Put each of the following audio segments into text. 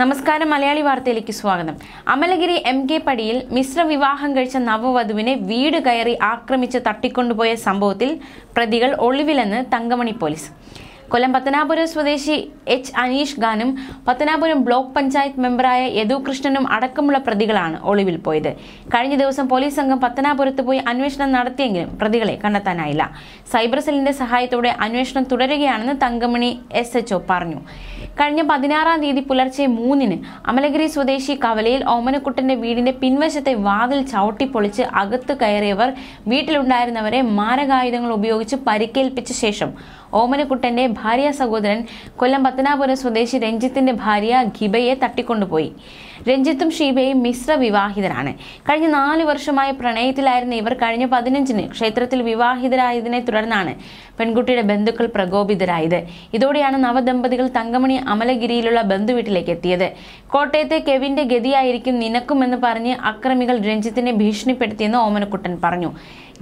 നമസ്കാരം മലയാളി വാർത്തയിലേക്ക് സ്വാഗതം അമലഗിരി എം കെ പടിയിൽ മിശ്ര വിവാഹം കഴിച്ച നവവധുവിനെ വീട് കയറി ആക്രമിച്ച് തട്ടിക്കൊണ്ടുപോയ സംഭവത്തിൽ പ്രതികൾ ഒളിവിലെന്ന് തങ്കമണി പോലീസ് കൊല്ലം പത്തനാപുരം സ്വദേശി എച്ച് അനീഷ് ഖാനും പത്തനാപുരം ബ്ലോക്ക് പഞ്ചായത്ത് മെമ്പറായ യദു കൃഷ്ണനും അടക്കമുള്ള പ്രതികളാണ് ഒളിവിൽ പോയത് കഴിഞ്ഞ ദിവസം പോലീസ് സംഘം പത്തനാപുരത്ത് പോയി അന്വേഷണം നടത്തിയെങ്കിലും പ്രതികളെ കണ്ടെത്താനായില്ല സൈബർ സെല്ലിന്റെ സഹായത്തോടെ അന്വേഷണം തുടരുകയാണെന്ന് തങ്കമണി എസ് പറഞ്ഞു കഴിഞ്ഞ പതിനാറാം തീയതി പുലർച്ചെ മൂന്നിന് അമലഗിരി സ്വദേശി കവലയിൽ ഓമനക്കുട്ടന്റെ വീടിന്റെ പിൻവശത്തെ വാതിൽ ചവിട്ടിപ്പൊളിച്ച് അകത്ത് കയറിയവർ വീട്ടിലുണ്ടായിരുന്നവരെ മാരകായുധങ്ങൾ ഉപയോഗിച്ച് പരിക്കേൽപ്പിച്ച ശേഷം ഓമനക്കുട്ടന്റെ ഭാര്യ സഹോദരൻ കൊല്ലം പത്തനാപുരം സ്വദേശി രഞ്ജിത്തിന്റെ ഭാര്യ ഖിബയെ തട്ടിക്കൊണ്ടുപോയി രഞ്ജിത്തും ഷീബയും മിശ്ര വിവാഹിതരാണ് കഴിഞ്ഞ നാല് വർഷമായ പ്രണയത്തിലായിരുന്ന ഇവർ കഴിഞ്ഞ പതിനഞ്ചിന് ക്ഷേത്രത്തിൽ വിവാഹിതരായതിനെ തുടർന്നാണ് പെൺകുട്ടിയുടെ ബന്ധുക്കൾ പ്രകോപിതരായത് ഇതോടെയാണ് നവദമ്പതികൾ തങ്കമണി അമലഗിരിയിലുള്ള ബന്ധുവീട്ടിലേക്ക് എത്തിയത് കോട്ടയത്തെ കെവിന്റെ ഗതിയായിരിക്കും നിനക്കുമെന്ന് പറഞ്ഞ് അക്രമികൾ രഞ്ജിത്തിനെ ഭീഷണിപ്പെടുത്തിയെന്ന് ഓമനക്കുട്ടൻ പറഞ്ഞു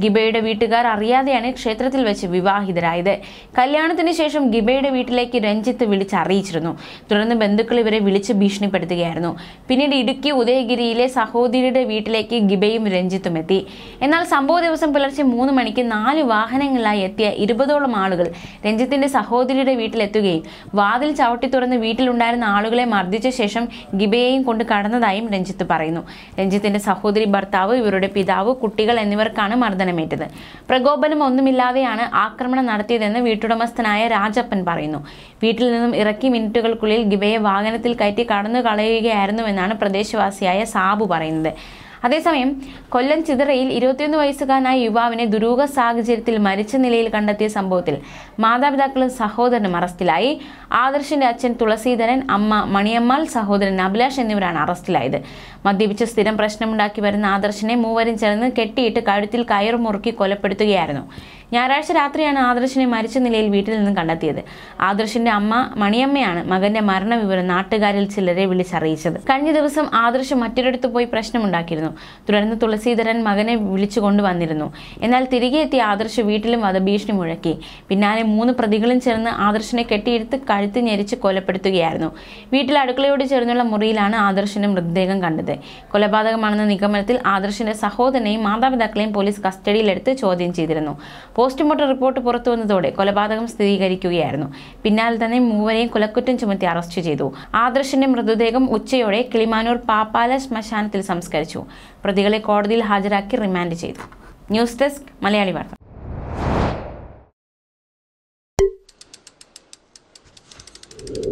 ഗിബയുടെ വീട്ടുകാർ അറിയാതെയാണ് ക്ഷേത്രത്തിൽ വെച്ച് വിവാഹിതരായത് കല്യാണത്തിന് ശേഷം ഗിബയുടെ വീട്ടിലേക്ക് രഞ്ജിത്ത് വിളിച്ച് അറിയിച്ചിരുന്നു തുടർന്ന് ബന്ധുക്കൾ ഇവരെ വിളിച്ച് ഭീഷണിപ്പെടുത്തുകയായിരുന്നു പിന്നീട് ഇടുക്കി ഉദയഗിരിയിലെ സഹോദരിയുടെ വീട്ടിലേക്ക് ഗിബയും രഞ്ജിത്തും എത്തി എന്നാൽ സംഭവ ദിവസം പുലർച്ചെ മൂന്ന് മണിക്ക് നാല് വാഹനങ്ങളിലായി എത്തിയ ഇരുപതോളം ആളുകൾ രഞ്ജിത്തിന്റെ സഹോദരിയുടെ വീട്ടിലെത്തുകയും വാതിൽ ചവിട്ടി തുറന്ന് വീട്ടിലുണ്ടായിരുന്ന ആളുകളെ മർദ്ദിച്ച ശേഷം ഗിബയെയും കൊണ്ട് കടന്നതായും രഞ്ജിത്ത് പറയുന്നു രഞ്ജിത്തിന്റെ സഹോദരി ഭർത്താവ് ഇവരുടെ പിതാവ് കുട്ടികൾ എന്നിവർക്കാണ് മർദ്ദനം മർദ്ദനമേറ്റത് പ്രകോപനം ഒന്നുമില്ലാതെയാണ് ആക്രമണം നടത്തിയതെന്ന് വീട്ടുടമസ്ഥനായ രാജപ്പൻ പറയുന്നു വീട്ടിൽ നിന്നും ഇറക്കി മിനിറ്റുകൾക്കുള്ളിൽ ഗിബയെ വാഹനത്തിൽ കയറ്റി കടന്നു കളയുകയായിരുന്നുവെന്നാണ് പ്രദേശവാസിയായ സാബു പറയുന്നത് അതേസമയം കൊല്ലം ചിതറയിൽ ഇരുപത്തിയൊന്ന് വയസ്സുകാരനായ യുവാവിനെ ദുരൂഹ സാഹചര്യത്തിൽ മരിച്ച നിലയിൽ കണ്ടെത്തിയ സംഭവത്തിൽ മാതാപിതാക്കളും സഹോദരനും അറസ്റ്റിലായി ആദർശിന്റെ അച്ഛൻ തുളസീധരൻ അമ്മ മണിയമ്മാൾ സഹോദരൻ അഭിലാഷ് എന്നിവരാണ് അറസ്റ്റിലായത് മദ്യപിച്ച് സ്ഥിരം പ്രശ്നമുണ്ടാക്കി വരുന്ന ആദർശിനെ മൂവരും ചേർന്ന് കെട്ടിയിട്ട് കഴുത്തിൽ കയർ മുറുക്കി കൊലപ്പെടുത്തുകയായിരുന്നു ഞായറാഴ്ച രാത്രിയാണ് ആദർശിനെ മരിച്ച നിലയിൽ വീട്ടിൽ നിന്നും കണ്ടെത്തിയത് ആദർശിന്റെ അമ്മ മണിയമ്മയാണ് മകന്റെ മരണവിവരം നാട്ടുകാരിൽ ചിലരെ വിളിച്ചറിയിച്ചത് കഴിഞ്ഞ ദിവസം ആദർശ് മറ്റൊരിടത്ത് പോയി പ്രശ്നമുണ്ടാക്കിയിരുന്നു തുടർന്ന് തുളസീധരൻ മകനെ വിളിച്ചു കൊണ്ടുവന്നിരുന്നു എന്നാൽ തിരികെ എത്തിയ ആദർശ് വീട്ടിലും വധഭീഷണി മുഴക്കി പിന്നാലെ മൂന്ന് പ്രതികളും ചേർന്ന് ആദർശിനെ കെട്ടിയെടുത്ത് കഴുത്ത് ഞെരിച്ച് കൊലപ്പെടുത്തുകയായിരുന്നു വീട്ടിൽ അടുക്കളയോട് ചേർന്നുള്ള മുറിയിലാണ് ആദർശിന്റെ മൃതദേഹം കണ്ടത് കൊലപാതകമാണെന്ന നിഗമനത്തിൽ ആദർശിന്റെ സഹോദരനെയും മാതാപിതാക്കളെയും പോലീസ് കസ്റ്റഡിയിലെടുത്ത് ചോദ്യം ചെയ്തിരുന്നു പോസ്റ്റ്മോർട്ടം റിപ്പോർട്ട് പുറത്തു വന്നതോടെ കൊലപാതകം സ്ഥിരീകരിക്കുകയായിരുന്നു പിന്നാലെ തന്നെ മൂവരെയും കൊലക്കുറ്റം ചുമത്തി അറസ്റ്റ് ചെയ്തു ആദർശന്റെ മൃതദേഹം ഉച്ചയോടെ കിളിമാനൂർ പാപ്പാല ശ്മശാനത്തിൽ സംസ്കരിച്ചു പ്രതികളെ കോടതിയിൽ ഹാജരാക്കി റിമാൻഡ് ചെയ്തു ന്യൂസ് ഡെസ്ക് മലയാളി വാർത്ത you